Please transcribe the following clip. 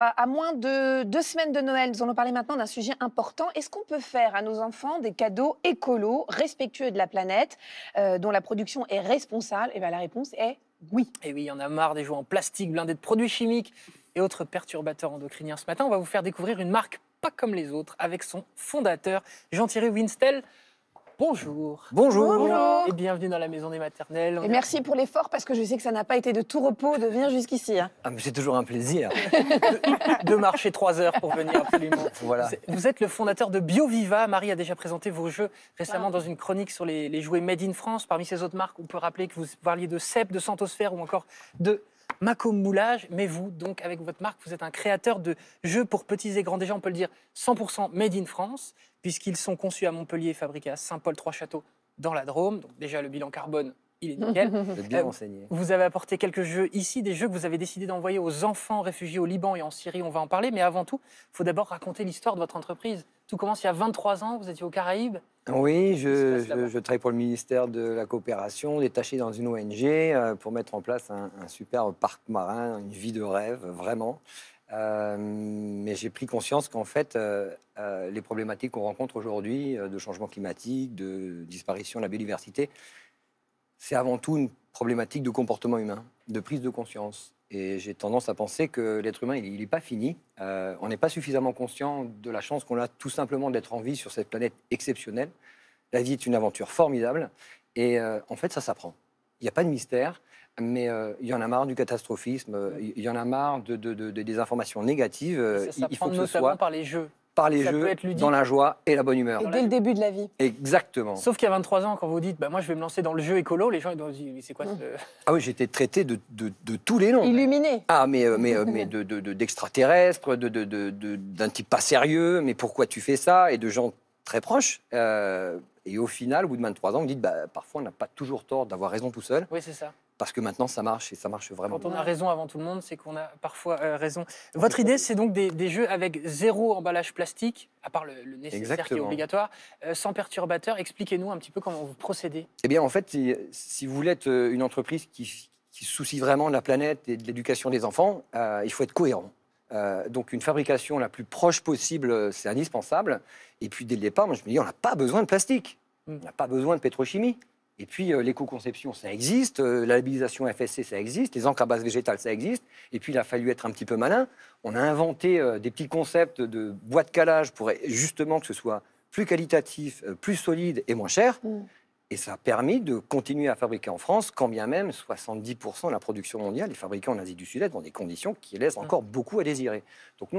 À moins de deux semaines de Noël, nous allons parler maintenant d'un sujet important. Est-ce qu'on peut faire à nos enfants des cadeaux écolos, respectueux de la planète, euh, dont la production est responsable Et eh bien la réponse est oui. Et eh oui, il y en a marre des jouets en plastique blindés de produits chimiques et autres perturbateurs endocriniens. Ce matin, on va vous faire découvrir une marque pas comme les autres avec son fondateur, Jean-Thierry Winstel. Bonjour. Bonjour. Et bienvenue dans la maison des maternelles. et merci pour l'effort parce que je sais que ça n'a pas été de tout repos de venir jusqu'ici. Hein. Ah, c'est toujours un plaisir de, marcher trois heures pour venir absolument. Voilà. Vous êtes le fondateur de BioViva. Marie a déjà présenté vos jeux récemment ah. dans une chronique sur les, les jouets Made in France. Parmi ces autres marques, on peut rappeler que vous parliez de CEP, de Santosphère ou encore de Macom Moulage, mais vous, donc avec votre marque, vous êtes un créateur de jeux pour petits et grands déjà, on peut le dire, 100% made in France, puisqu'ils sont conçus à Montpellier et fabriqués à Saint-Paul-Trois-Châteaux dans la Drôme. Donc déjà le bilan carbone il est nickel. Vous bien euh, Vous avez apporté quelques jeux ici, des jeux que vous avez décidé d'envoyer aux enfants réfugiés au Liban et en Syrie, on va en parler. Mais avant tout, il faut d'abord raconter l'histoire de votre entreprise. Tout commence il y a 23 ans, vous étiez aux Caraïbes. Oui, je, travaille pour le ministère de la Coopération, détaché dans une ONG euh, pour mettre en place un, un super parc marin, une vie de rêve, vraiment. Euh, mais j'ai pris conscience qu'en fait, les problématiques qu'on rencontre aujourd'hui de changement climatique, de disparition de la biodiversité, c'est avant tout une problématique de comportement humain, de prise de conscience. Et j'ai tendance à penser que l'être humain, il n'est pas fini. Euh, on n'est pas suffisamment conscient de la chance qu'on a tout simplement d'être en vie sur cette planète exceptionnelle. La vie est une aventure formidable. Et euh, en fait, ça s'apprend. Il n'y a pas de mystère, mais euh, il y en a marre du catastrophisme, il y, en a marre de, des informations négatives. Ça il faut notamment par les jeux par les jeux, dans la joie et la bonne humeur. dès le début de la vie. Exactement. Sauf qu'il qu'à 23 ans, quand vous dites, bah, moi je vais me lancer dans le jeu écolo, les gens ils disent, c'est quoi mmh. ce... Ah oui, j'étais traité de, tous les noms. Illuminé. Ah, mais, euh, mais, euh, mais d'extraterrestres, de, d'un type pas sérieux, mais pourquoi tu fais ça Et de gens très proches. Euh, et au final, au bout de 23 ans, vous dites, bah, parfois on n'a pas toujours tort d'avoir raison tout seul. Oui, c'est ça parce que maintenant ça marche et ça marche vraiment. Quand on a raison avant tout le monde, c'est qu'on a parfois euh, raison. Votre idée, c'est donc des, jeux avec zéro emballage plastique, à part le, nécessaire qui est obligatoire, euh, sans perturbateur. Expliquez-nous un petit peu comment vous procédez. Eh bien, en fait, si, vous voulez être euh, une entreprise qui, soucie vraiment de la planète et de l'éducation des enfants, il faut être cohérent. donc une fabrication la plus proche possible, c'est indispensable. Et puis dès le départ, moi je me dis, on n'a pas besoin de plastique, hmm. on n'a pas besoin de pétrochimie, et puis euh, l'éco-conception, ça existe, euh, la labellisation FSC, ça existe, les encres à base végétale, ça existe. Et puis il a fallu être un petit peu malin. On a inventé euh, des petits concepts de bois de calage pour justement que ce soit plus qualitatif, plus solide et moins cher. Mm. Et ça a permis de continuer à fabriquer en France, quand bien même 70% de la production mondiale est fabriquée en Asie du Sud-Est dans des conditions qui laissent mm. encore beaucoup à désirer. Donc